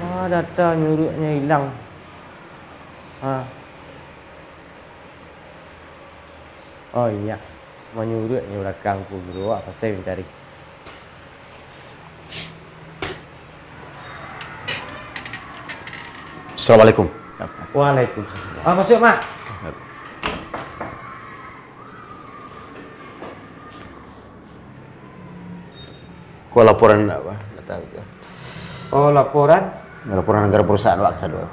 Wah, data nyurutnya hilang. Ha. Oh iya. Menyurut ni belakang pun geruak pasal mencari. Assalamualaikum. Waalaikumsalam. Ah, masuk, Mak. Kau laporan apa? Nggak tahu. Ya. Oh, laporan? Laporan negara perusahaan waktu sadu.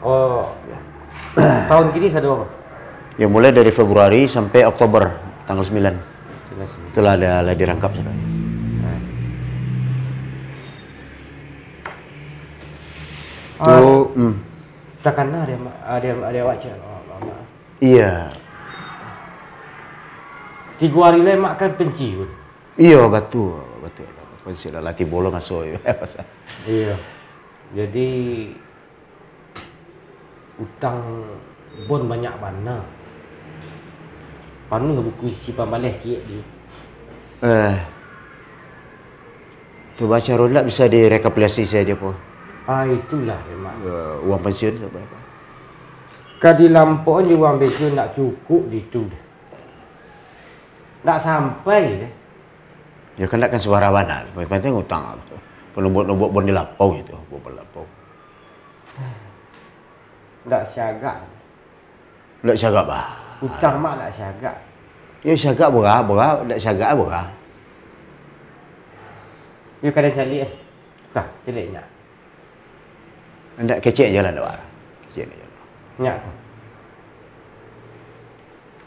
Oh. Ya. Tahun kini saya apa? Ya mulai dari Februari sampai Oktober tanggal 9. Itulah ada lagi dirangkap saya. Nah. Itu, ah, hmm. oh, hmm. Takkanlah ada ada ada wajah. Oh, iya. Tiga hari lagi makan pensiun. Iya, betul. Betul. Pun sudah latih bola masuk. Iya. Jadi utang bon banyak mana? Panu buku isi pamaleh ki di. Eh. Tu baca rolak bisa direkapilasi saja po. Ah itulah memang. Uh, uang pensiun tu berapa? Kadi lampau ni uang pensiun nak cukup di tu. Nak sampai deh. Dia kena kan suara mana? Pantai tengok lah Penumbuk- Penumbuk-numbuk di lapau itu. Buat berlapau. Tak siaga. Tak siaga bah. Utang mak tak siaga. Ya siaga boleh, boleh. Tak siaga boleh. Ia ya, kena cari eh. Tak, cari nya. Anda kecil je lah, Dawar. Kecil je lah. Ya.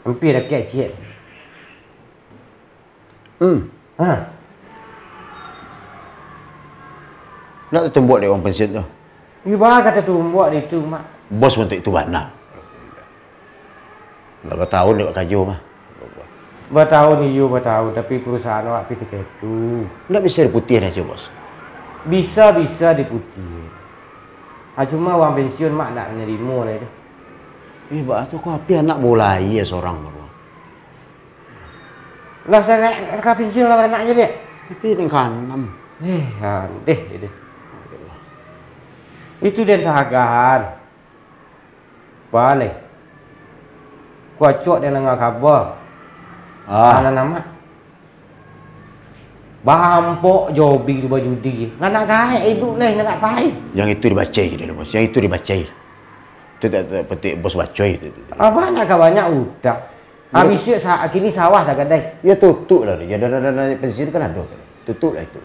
Hampir dah kecil. Hmm. ah. Nak tu buat dia orang pensiun tu. Ya bah kata tu buat dia tu mak. Bos pun tak itu bana. Berapa tahun dia kerja mah? Berapa tahun ni you tahun? tapi perusahaan awak pergi ke tu. Nak bisa diputih dah cuba bos. Bisa bisa diputih. Ha cuma orang pensiun mak nak nerima lah dia. Eh bah tu kau api anak bola ya seorang baru. Lah saya lah, nak pensyen lah anak je dia. Tapi dengan kanam. Eh, ah, deh, deh. Itu dia tahagahan. Balik. Kocok dia dengar kabar. Ah. Mana nama? Bampok jobi di baju di. Nak nak gaya hidup ni, nak nak Yang itu dibaca je, bos. Yang itu dibaca Tidak tak petik bos baca itu. Apa nak banyak udak? Ya. Abis tu, kini sawah dah kata. Ya, tutup lah. Jadi dah, dah, dah, dah, pensiun kan ada. Tutup lah itu.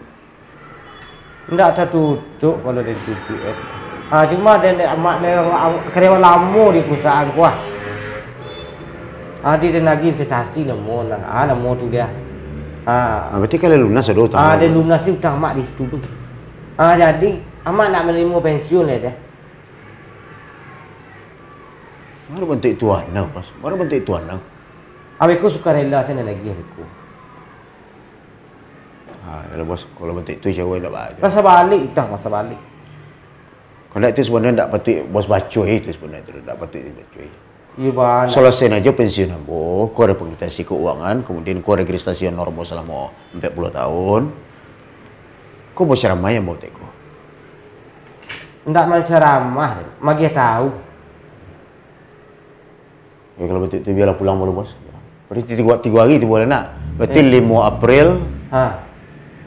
Tidak ada tutup kalau dia tutup. Ah cuma dia nak amat kerewa lama di perusahaan ku ah ha, dia nak lagi investasi nama nak ah nama tu dia Ah berarti kalau lunas ada lah, hutang Ah, dia lunas dia hutang mak di situ tu ha, jadi amat nak menerima pensiun lah dia baru bentuk tuan nak bos baru bentuk tuan nak. Abi ku suka rela saya lagi abi ku. Ha, kalau ya bos kalau bentuk tu saya nak balik. Masa balik tak masa balik. Kalau itu sebenarnya tidak patut bos baca itu sebenarnya itu tak patut dibaca. Ya bang. Selesai aja pensiun ambo, kau ada pengetahuan keuangan, kemudian kau ada kristasi yang normal selama puluh tahun. Kau mau ceramah yang mau teko? Tidak mau ceramah, magi tahu. Ya kalau betul itu biarlah pulang malu bos. Berarti tiga, tiga hari itu boleh nak? betul eh. lima April. Ha.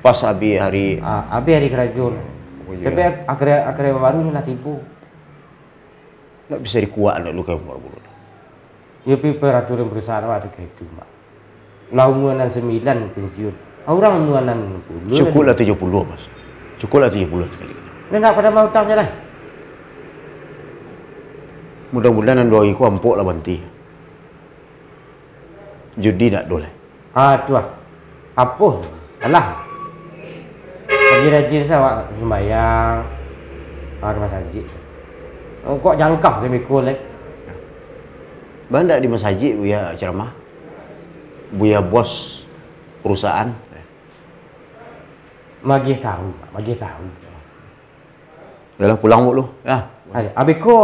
Pas abi hari. Ha, habis hari kerajaan. Oh, Tapi akhirnya akhirnya baru ni lah tipu. Tak bisa dikuat lah luka yang baru Ya, tapi peraturan perusahaan lah ada kayak itu, Mak. Nah, umur 69 pensiun. Ah, orang umur 60. Cukup lah 70, Mas. Cukup lah 70 sekali. Ini nak pada mahu tak lah. Mudah-mudahan yang dua hari ampuk lah berhenti. Judi nak boleh. Ah, tu lah. Apa? Alah rajin-rajin saya buat sembahyang ah, ke masjid. Oh, kok jangkah saya mikul eh. Bandak di masjid buya ceramah. Buya bos perusahaan. Magih tahu, magih tahu. Dah pulang ah, ah, oh, buat lu. Ah. Ya. Habis ko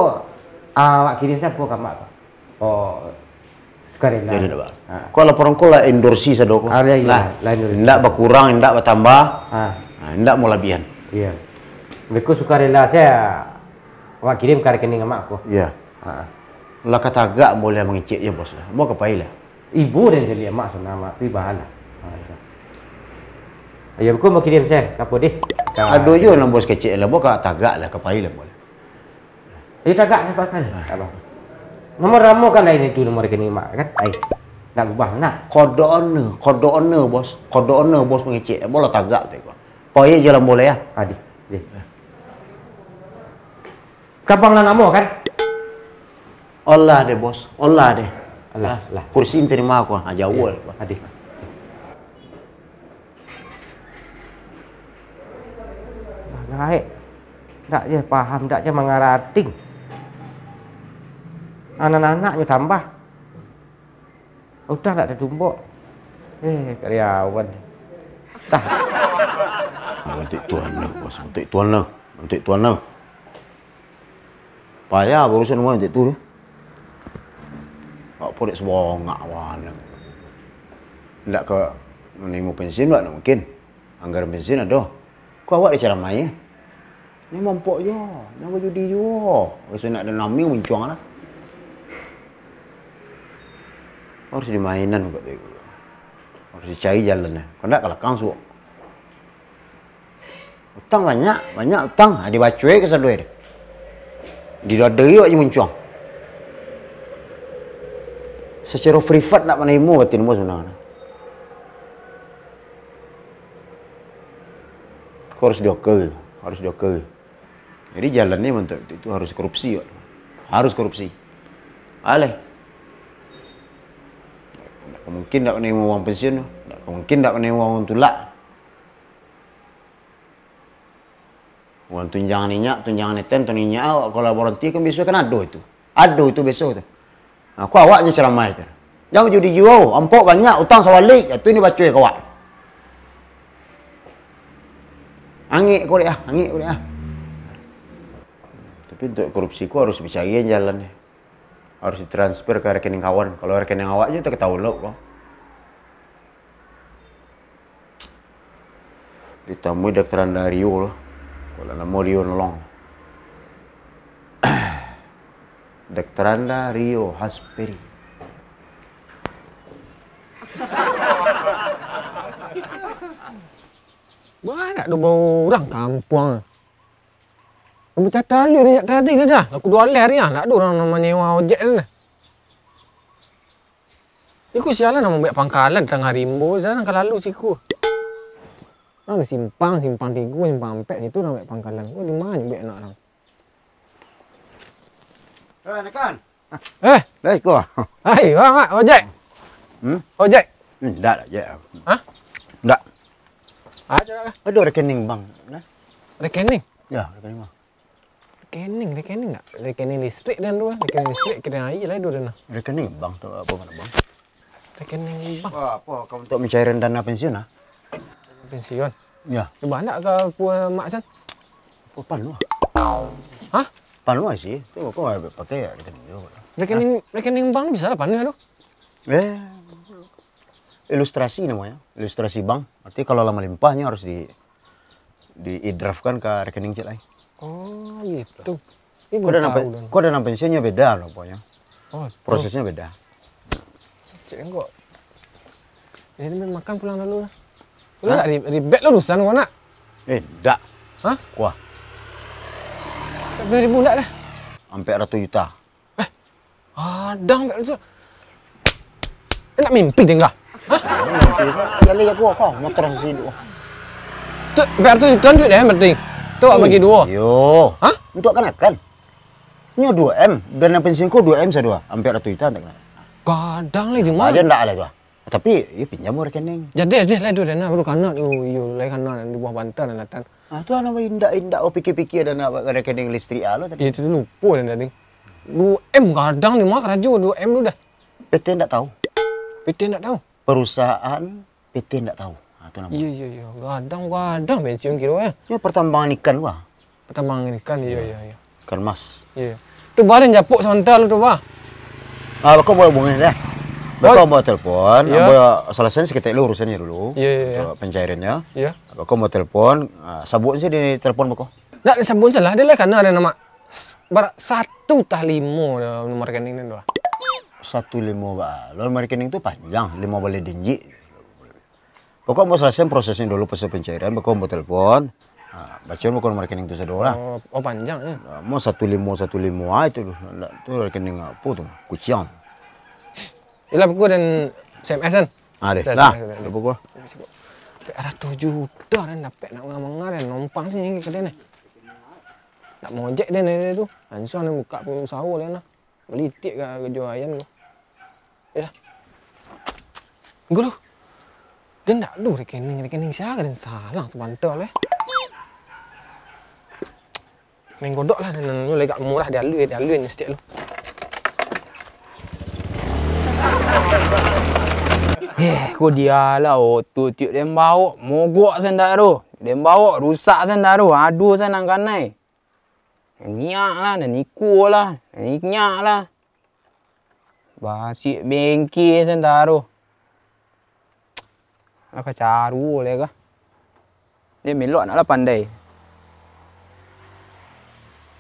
awak kini saya buka mak. Oh. Sekarang lah. Ya, Ha. Kalau perangkul lah endorsi saya doko. Ya. lah, lah endorsi. Tidak berkurang, tidak bertambah. Ha. Tidak ha, mau labian. Iya. Mereka suka rela saya awak kirim ke rekening sama aku. Iya. Ha. Lah kata agak boleh mengicik, ya bos lah. Mau ke pai lah. Ibu dan jeli mak sana mak pi bahala. Ha. Ya aku mau kirim saya ke apa deh? Aduh yo nak bos kecil lah. Mau kata tagak lah ke pai lah boleh. Ini tagak ni pakai. Ha. Apa? Nomor ramo kan lain itu nomor rekening mak kan? Ai. Nak ubah nak. Kode owner, kode owner bos. Kode owner bos mengicik. Boleh tagak tu ikut. Poye je lah boleh ya. Lah. Adi. Ah, Adi. Kapang lah nama kan? Allah deh bos. Allah deh. Allah. Ah, Allah. Kursi ini terima aku. Aja ah. wal. Ya, lah. Adi. Naik. Tak je paham. Tak je mengarating. Anak-anaknya anak tambah. Udah tak ada tumbuk. Eh, karyawan. Tak. Mantik tuan lah. Bos. Mantik tuan lah. Mantik tuan lah. Payah berusaha nombor mantik tu. Tak boleh sebongak mana. Tak ke menerima pensiun buat mungkin. anggar pensiun ada. Kau awak dia cara main. Ni mampuk je. Ni berjudi je. Rasa nak ada nama mencuang lah. Harus dimainan kot tu. Harus dicari jalan Kau nak kalah kang suruh. Utang banyak, banyak utang. Ha, dia baca ke eh selalu dia. Dia dah deri je muncul. Secara free nak mana imu batin imu sebenarnya. Kau harus dioker, harus dioker. Jadi jalan ni untuk itu harus korupsi. Harus korupsi. Alah. Mungkin tak kena uang pensiun tu. Mungkin tak kena uang tulak. Orang tunjangan minyak, tunjangan netem, tunjangan minyak awak. Kalau berhenti kan besok kan aduh itu. Aduh itu besok tu. Aku awaknya ceramai itu. Jangan judi jiwa. Ampok banyak, utang sawalik. Itu ini baca kawak. Angik kau ah, dia, angik kau ah. dia. Tapi untuk korupsi ku harus bicara yang jalannya. Harus ditransfer ke rekening kawan. Kalau rekening awak je, tak tahu lho. Kau. Ditemui Dr. Andario lah. Wala na mo riyo nolong. Dektranda lah riyo hasperi. Banyak tu bau orang kampung. Kamu tak tahu dia tadi ke kan, dah? Aku dua hari ya, tak ada orang nama nyewa ojek ni. Ikut sialan nak membuat pangkalan tengah rimbo sana kalau lalu siku. Nang simpang, simpang tiga, simpang empat situ nak pangkalan. Oh, lima je baik nak eh, eh! lah. Eh, Nekan. Eh. Dah ikut lah. Hai, orang lah. Ojek. Hmm? Ojek. Hmm, tak lah, Jek. Ha? Tak. Ha, Ada rekening bang. Nah. Ha? Rekening? Ya, rekening bang. Rekening, rekening tak? Rekening listrik dan dua. Rekening listrik, kena air lah dua dana. Rekening bang tu apa mana bang? Rekening bang. Wah, apa? Kau untuk mencairan dana pensiun lah? Pensiun? Ya. Di mana ke puan mak san? Pua oh, pan lu. Hah? Pan lu sih. Tengok kau pakai ya, rekening lu. Rekening ha? rekening bank bisa lah pan lu. Eh, ilustrasi namanya, ilustrasi bank. Artinya kalau lama limpahnya harus di di idrafkan ke rekening cek lain. Oh, gitu. Ini kau dan kau dan pensiunnya beda loh pokoknya. Oh, prosesnya beda. Cek enggak? Ini makan pulang dulu lah. Ha? Nak rebate lah urusan kau nak. Eh, tak. Ha? Kuah. Tak boleh ribu nak dah. Ampek ratu juta. Eh, ada ah, ampek ratu. Eh, nak mimpi dia enggak? Ha? Mimpi kan? Yang lagi aku apa? Motor hasil hidup. Tu, ampek ratu juta tu dah yang penting. Tu nak bagi eh, dua. Yo. Ha? Untuk akan. Ini 2M. Dana pensiun kau 2M saya 2. Ampek ratu juta tak kenakan. Kadang lagi mah. Ada tak ada ah, lah tu. Ah, tapi, you ya, pinjam orang rekening. Jadi, jadi lain tu dana baru kanak tu, you lain kanak di bawah bantal dan datang. Ah tu anak indah indak oh pikir pikir dana rekening listrik ah, lo. tadi. Itu tu lupa dan tadi. Lu M kadang ni mak raju lu M lu dah. PT tak tahu. PT tak tahu. Perusahaan PT tak tahu. Ah tu nama. Iya iya iya. Kadang kadang pensiun kira ya. Ya pertambangan ikan lu ah. Pertambangan ikan iya iya iya. Kermas. Iya. Tu bareng japuk sementara tu ba. Ah kau boleh bungih dah. Bakal buat telefon, ya. Yeah. selesai sekitar lu urusannya dulu, yeah, yeah, yeah. pencairannya. Yeah. Bakal buat telefon, ah, sabun sih di telefon bakal. Nggak ada sabun salah, dia lah karena ada nama satu tah limo nomor rekening ini doa. Lah. Satu limo bak, lo nomor rekening itu panjang, limo boleh dinji. Pokok mau selesai prosesnya dulu pas pencairan, bakal buat telepon. Nah, bacaan bukan nomor rekening itu saja lah. Oh, oh panjang. Ya. Nah, mau satu limo satu limo ah, itu, itu lah, rekening apa tuh? Kucing ila buku dan SMS kan? Ha dia. Dah. Lah, kan? Dah buku. Tapi ada tu juta dan dapat nak mengamangar dan numpang sini ke kedai ni. Nak mojek dia ni tu. Hansuan ni buka pun sahur dia nak. Melitik ke kerja ayam tu. Yalah. Guru. Dia nak lu rekening rekening saya ke dan salah tu bantal eh. Main godok lah dan lu lagi murah dia lu dia lu ni setiap lu. Eh, kau dia lah. Oh, tu tiup dia bawa. Mogok sendak tu. Dia bawa. Rusak sendak tu. Aduh sendak kanai. Nyak lah. Dan niku lah. Nyak lah. Basik bengki sendak tu. Nak lah, caru boleh kah? Dia melok nak lah pandai.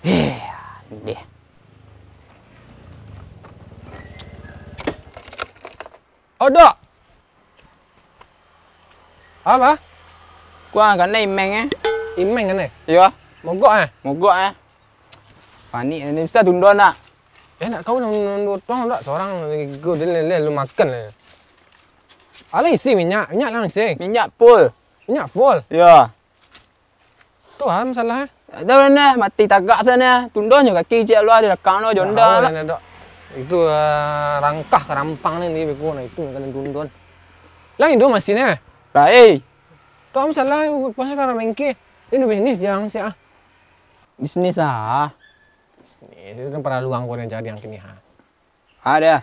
Eh, dia. Oh, tak. Apa? Gua angkat ni imeng eh. Imeng kan eh? Ya. Mogok eh? Mogok eh. Panik eh. ni bisa tunduk nak. Eh nak kau nak tunduk tuang tak seorang go dia le lu makan le. Eh. Ala isi minyak, minyak lang sing. Minyak full. Minyak full. Ya. Tu ah masalah. Ada orang nak mati tagak sana, tunduk je kaki je luar dia kan lo jonda. Lah. Lah, itu eh, rangkah kerampang ni ni beku nah itu kan tunduk. Lah itu masih ni. Lah eh. Tu salah pun saya dah main ke. Ini bisnis yang ah. Bisnis ah. Bisnis itu kan perlu uang yang jadi yang kini ha. Ada. Lah.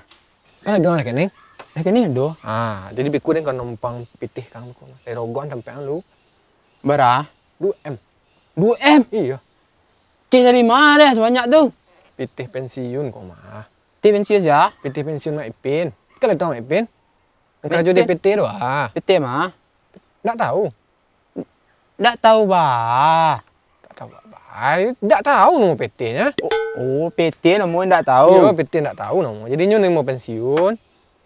Kan dengan kan ni. Nah kini ado. Ha, jadi biku dengan kau numpang pitih kang biku. Le rogon sampai kan lu. Berah? 2M. 2M? Iya. Kek dari mana dah sebanyak tu? Pitih pensiun kau mah. Pitih pensiun ya? Pitih pensiun Mak Ipin. Kalau tahu Mak Ipin? Prajurit PT tu ah. PT mah? Tak tahu. Tak tahu ba. Tak tahu ba. Tak tahu nama PT nya. Oh, PT nama tak tahu. Ya, PT tak tahu nama. Jadi nyu nak pensiun.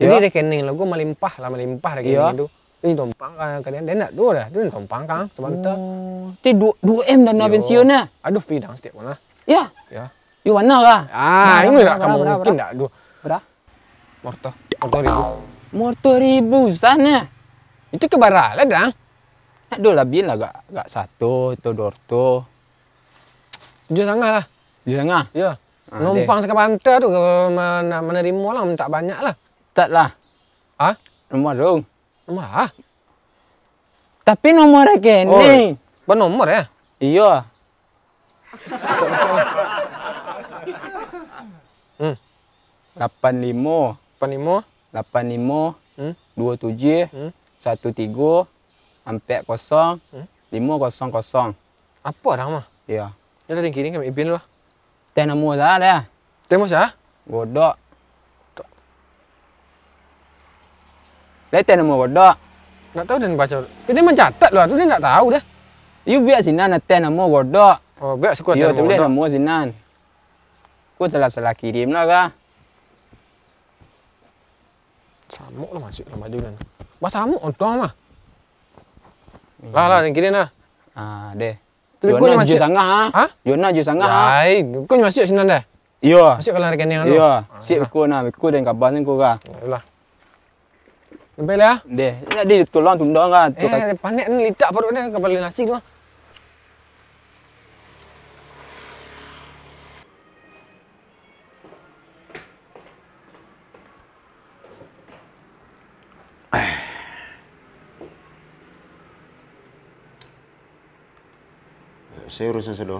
Jadi ya. rekening lagu melimpah lah melimpah rekening ya. Ah, tu. Ini tumpang kan kalian dah nak dua dah. Tu tumpang kang sebentar. Oh. Tu 2 M dan nak pensiun nah. Ya? Aduh pidang setiap mana. Ya. Ya. Di mana lah? Ah, ini nak kamu mungkin tak dua. Berapa? Morto. Morto ribu. Motor ribu sana. Itu ke barat lah dah. Nak dua lebih lah gak, gak satu lah. ya. ah, tu dua tu. Tujuh sangat lah. Tujuh sangat? Ya. Ha, Numpang sekarang pantai tu mana menerima lah. Tak banyak lah. Tak lah. Ha? Nombor tu. Nombor lah. Tapi nombor lagi oh, ni. Apa nombor ya? Iya. hmm. 85. 85 lapan lima dua tujuh satu tiga empat kosong lima kosong kosong apa nama ya ya tadi kini kami ipin lah teh nama apa dah lah teh ah? masa godok Lihat teh nama godok nak tahu dan baca kita eh, mencatat lah tu dia nak tahu dah You biar sini nak teh nama godok oh biar sekolah teh nama godok Ya, tu dia nama sini Kau telah salah kirim lah kah Samuk lah masuk dalam baju kan. Bah samuk on oh, tuang mah. Hmm. Lah lah, yang kiri nah. Ah, deh. Tapi kau masih sangat ha? Ha? Yona juga sangat ha? Ah. Hai, kau ni masih sini dah? Iya. Masih kalau rekan yang Iya. Ah. Siap kau nah, kau dan kabar ni aku. kah? Lah. Sampai lah. Deh, ini tolong tunda kan. Eh, panik ni lidak perut ni kepala nasi tu. euros yang sedo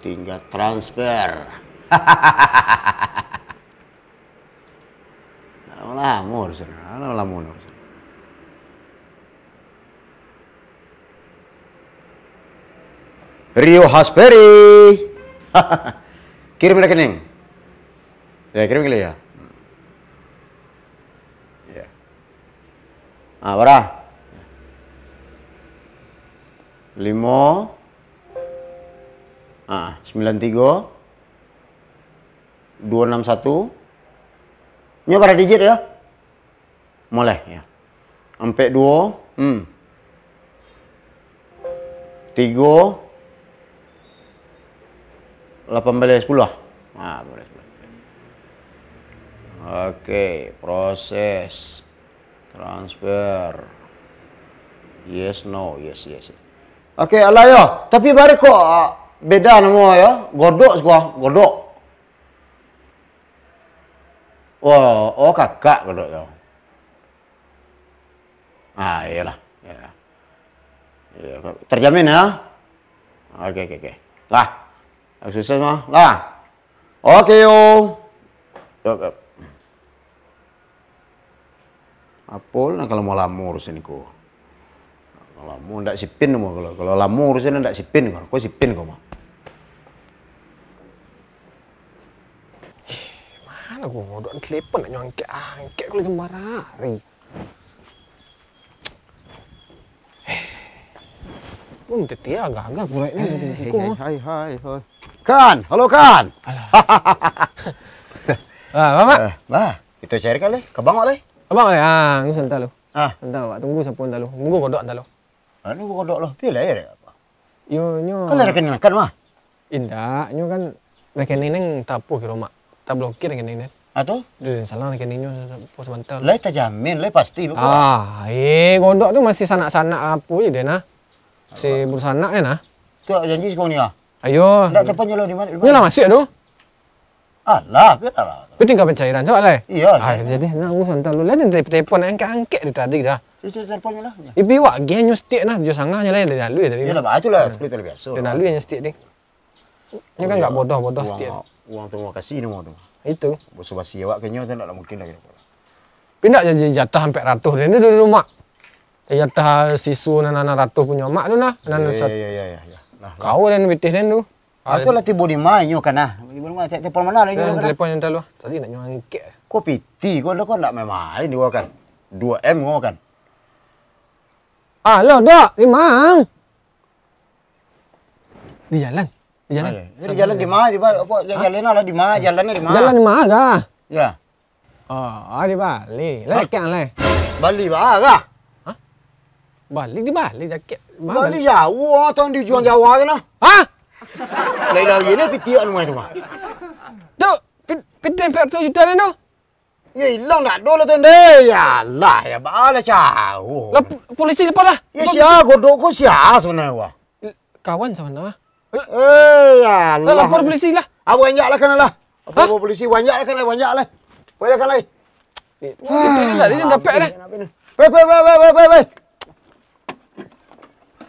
tinggal transfer lama urusan lama lama urusan Rio Hasperi kirim rekening ya kirim kali ya hmm. ya ah berapa lima ah sembilan tiga dua enam satu ini berapa digit ya mulai ya empat dua hmm. tiga lapan belas puluh, ah ha, boleh Okay proses transfer. Yes, no, yes, yes. yes. Okey, Allah ya. Tapi bari ko uh, ah, beda nama ya. Godok suka, godok. Wah, oh, oh kakak godok ya. Ah, iyalah. Ya. Ya, terjamin ya. Okey, okey, okey. Lah. Susah mah. Lah. Okey yo. Yuk, yuk. Apol nak kalau mau lamur sini ko kalau mau ndak sipin mau kalau kalau lamu urusannya ndak sipin kau kau sipin kau mah mana gua mau doang telepon nak nyongke angke ah, kau lagi marah Pun tetia ya, agak-agak gue ini. Hai, hai, hai, Kan, halo kan. Halo. Wah, mama. Wah, itu cari kali. Kebang kali. Abang ya, ah, ngusul dah lu. Ah, entah, tunggu sampun dah lu. Tunggu kodok dah lu. Ha, ah, ni kodok lah. Dia lah ya, apa? Yo, nyo. Kan ada kena kan, mah? Eh, Indak, nyo kan. Rekan ini yang tapu ke rumah. Tak blokir rekan ini. Atau? Dia salah lagi ini pun sebentar. Lai tak jamin, lai pasti. Bukan. Ah, eh, kodok tu masih sanak-sanak apa je dia, nah. Si bursana kan, ya, nah. Tu janji sekarang ni, ah. Ayo. Tak cepatnya lo di mana? Nyalah masih aduh. Alah, biarlah. Kau tinggal pencairan, coba lah. Iya. Ah, kan? jadi, nak usah entah lu. Lain dari telefon yang angkat-angkat tadi dah. Itu teleponnya lah. Ibi wak gih nyu stik nah jo sangahnya lah dari lalu ya tadi. Ya lah baca lah sekali terbiasa. Dari lalu nyu stik ni. Ini kan enggak bodoh-bodoh stik. Uang terima kasih ni modu. Itu. Bos basi wak kenyo tak nak mungkin lagi. Pindah je jatah sampai ratus ni dulu rumah. Jatah sisu nan-nan ratus punya mak tu nah. Nan ya, ya ya ya ya. Kau dan bitih dan tu. Aku ah, lah tiba di kan, mana nyu lah, eh, kan ah. Di mana cek telefon mana lagi Telefon yang terlalu. Tadi nak nyu angkat. Kau piti kau dah kau nak main main ni kan. 2M kau kan. Alo, Dok. Memang. Di jalan. Di jalan. Di jalan di mana? Di apa? Jalan jalan ah? lah di mana? Jalannya di mana? Jalan di mana ka? Ya. Oh, ah, di Bali. Lah ke ah. Bali di ka? Ha? Bali di Bali jaket. Bali, Bali ya. Wah, tahun di Juang Jawa kena. Ha? Lain lagi ni piti anu mai tu. Tu, pit pit tempat tu jutaan tu. Ya hilang dah dua lah tuan Ya lah ya bala cahau. Lah, lah polisi lepas lah. Ya siah godok kau siah sebenarnya wah. Kawan sama lah. Eh, eh ya lah. Lapor polisi lah. Abu ah, banyak lah kena lah. Abu polisi banyak lah kena lah, banyak lah. Pergi kena. kalai. Ini lah, ini kan, dapat lah. Pergi, pergi, pergi, pergi, pergi, pergi.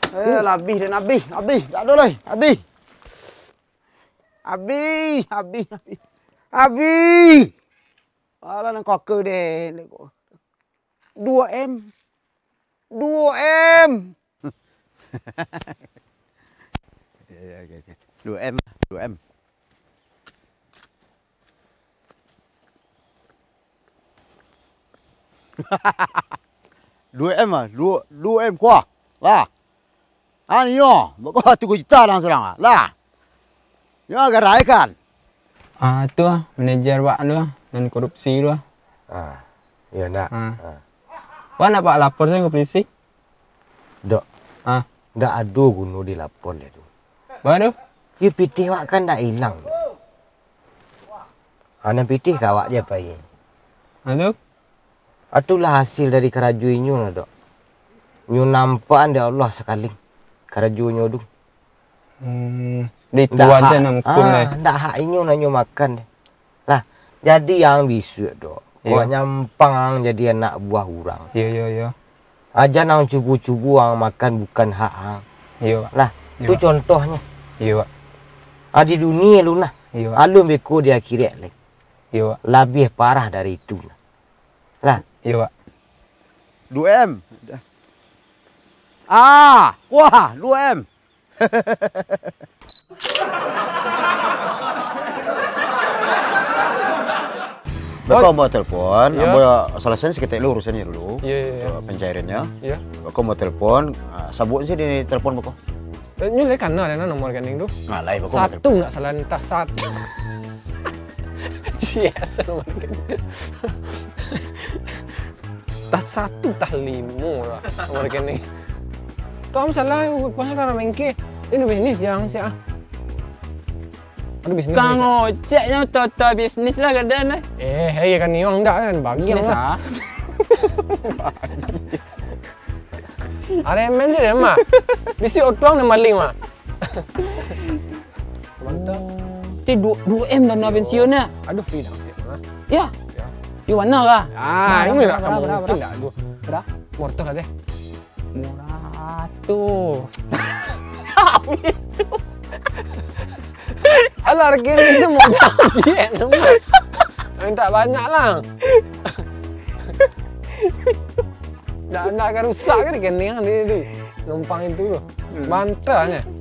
Eh, lah, abis dan abis. Abis, tak ada lah. Eh. Abis. Abis, abis, abis. Abis. đó có cơ đề đùa em đùa em đùa em đùa em đùa em à đùa đùa em quá là anh à, yo mà có tụi ta đang sao là là nhớ cái rải cản Ah uh, tu lah, manager Wak tu lah, dan korupsi tu lah. Ah, ya nak. Ah. Wak nak pak lapor saya ke polisi? Dok. Ah, dah adu gunung di lapor dia tu. Mana? Ya piti wak kan dah hilang. Anak piti kawak je pagi. tu? Atulah hasil dari keraju inyu lah dok. Nyu nampak anda Allah sekali. kerajunya tu. Hmm. Di luar sana nak makan ah, lah. Tak hak inyo nak inyum makan. Lah, jadi yang bisu tu. Buat nyampang jadi anak buah orang. Ya, ya, ya. Aja nak cubu-cubu yang makan bukan hak hang. Ya, Pak. Lah, yo. tu contohnya. Ya, Pak. Ah, di dunia lu nah. Ya, Pak. Alun beku di akhirat lagi, Ya, Pak. Lebih parah dari itu. Lah. Ya, Pak. 2M. Ah, wah, 2M. Bapak mau telepon, yeah. ambo selesai sikit urusannya dulu. Iya, iya. yeah, pencairannya. Iya. Yeah. Bapak mau telepon, sabun sih di telepon Bapak. Eh, Nyule kan ada nomor kan itu? Nah, lain Bapak. Satu enggak salah entah satu. Cias nomor kan. Tak satu, tak lima lah nomor kan Tuh aku salah, pasal orang mengke. Ini bisnis jangan sih ah. Ada bisnes Kau ngocek ni tu lah kadang ni Eh, saya kan ni orang dah kan Bagi lah Ada yang main sini mah Bisi otong ni maling mah Mantap Ini 2M dan 9 pensiun ni Aduh, pergi dah sikit Ya, ya. Di mana ah, lah. Ah, ini lah kamu mungkin tak Berah? Mortal kat Murah tu Amin tu Alah rekening ni semua tak jet nampak. tak banyak lah. dah nak akan rusak ke rekening ni tu. Ha, Numpang itu tu. Mantahnya. Hmm.